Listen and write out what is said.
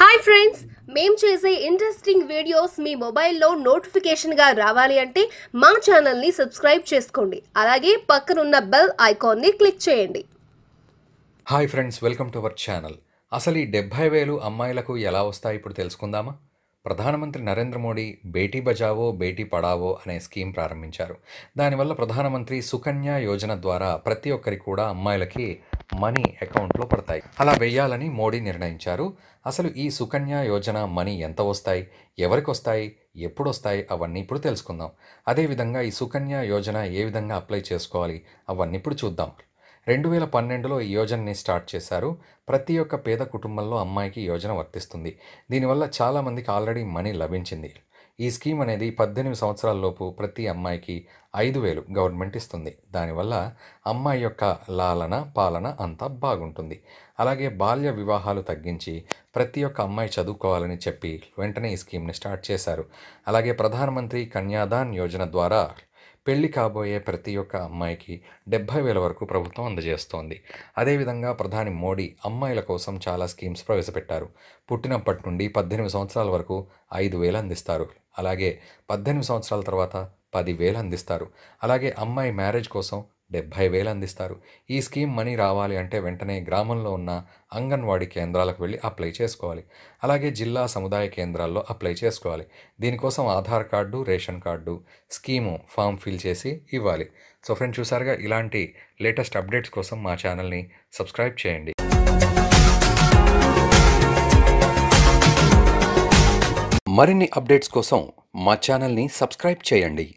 hi friends మేము చేసే interesting videos మీ మొబైల్లో నోటిఫికేషన్గా రావాలి అంటే మా ఛానల్ని సబ్స్క్రైబ్ చేసుకోండి అలాగే పక్కనున్న బెల్ ఐకాన్ని క్లిక్ చేయండి hi friends welcome to our channel అసలు ఈ డెబ్భై వేలు అమ్మాయిలకు ఎలా వస్తాయి ఇప్పుడు తెలుసుకుందామా ప్రధానమంత్రి నరేంద్ర మోడీ బేటీ బచావో బేటీ పడావో అనే స్కీమ్ ప్రారంభించారు దానివల్ల ప్రధానమంత్రి సుకన్య యోజన ద్వారా ప్రతి ఒక్కరికి కూడా అమ్మాయిలకి మనీ అకౌంట్లో పడతాయి అలా వేయాలని మోడీ నిర్ణయించారు అసలు ఈ సుకన్య యోజన మనీ ఎంత వస్తాయి ఎవరికి వస్తాయి ఎప్పుడు వస్తాయి అవన్నీ ఇప్పుడు తెలుసుకుందాం అదేవిధంగా ఈ సుకన్య యోజన ఏ విధంగా అప్లై చేసుకోవాలి అవన్నీ ఇప్పుడు చూద్దాం రెండు వేల పన్నెండులో ఈ యోజనని స్టార్ట్ చేశారు ప్రతి ఒక్క పేద కుటుంబంలో అమ్మాయికి యోజన వర్తిస్తుంది దీనివల్ల చాలామందికి ఆల్రెడీ మనీ లభించింది ఈ స్కీమ్ అనేది పద్దెనిమిది సంవత్సరాలలోపు ప్రతి అమ్మాయికి ఐదు వేలు గవర్నమెంట్ ఇస్తుంది దానివల్ల అమ్మాయి యొక్క లాలన పాలన అంతా బాగుంటుంది అలాగే బాల్య వివాహాలు తగ్గించి ప్రతి ఒక్క అమ్మాయి చదువుకోవాలని చెప్పి వెంటనే ఈ స్కీమ్ని స్టార్ట్ చేశారు అలాగే ప్రధానమంత్రి కన్యాదాన్ యోజన ద్వారా పెళ్లి కాబోయే ప్రతి ఒక్క అమ్మాయికి డెబ్బై వేల వరకు ప్రభుత్వం అందజేస్తోంది అదేవిధంగా ప్రధాని మోడీ అమ్మాయిల కోసం చాలా స్కీమ్స్ ప్రవేశపెట్టారు పుట్టినప్పటి నుండి పద్దెనిమిది సంవత్సరాల వరకు ఐదు వేలు అందిస్తారు అలాగే పద్దెనిమిది సంవత్సరాల తర్వాత పదివేలు అందిస్తారు అలాగే అమ్మాయి మ్యారేజ్ కోసం డెబ్భై వేలు అందిస్తారు ఈ స్కీమ్ మనీ రావాలి అంటే వెంటనే గ్రామంలో ఉన్న అంగన్వాడీ కేంద్రాలకు వెళ్ళి అప్లై చేసుకోవాలి అలాగే జిల్లా సముదాయ కేంద్రాల్లో అప్లై చేసుకోవాలి దీనికోసం Aadhaar card ration card scheme form fill చేసి ఇవ్వాలి సో ఫ్రెండ్స్ చూసారుగా ఇలాంటి లేటెస్ట్ అప్డేట్స్ కోసం మా ఛానల్ని సబ్స్క్రైబ్ చేయండి మరిన్ని అప్డేట్స్ కోసం మా ఛానల్ని సబ్స్క్రైబ్ చేయండి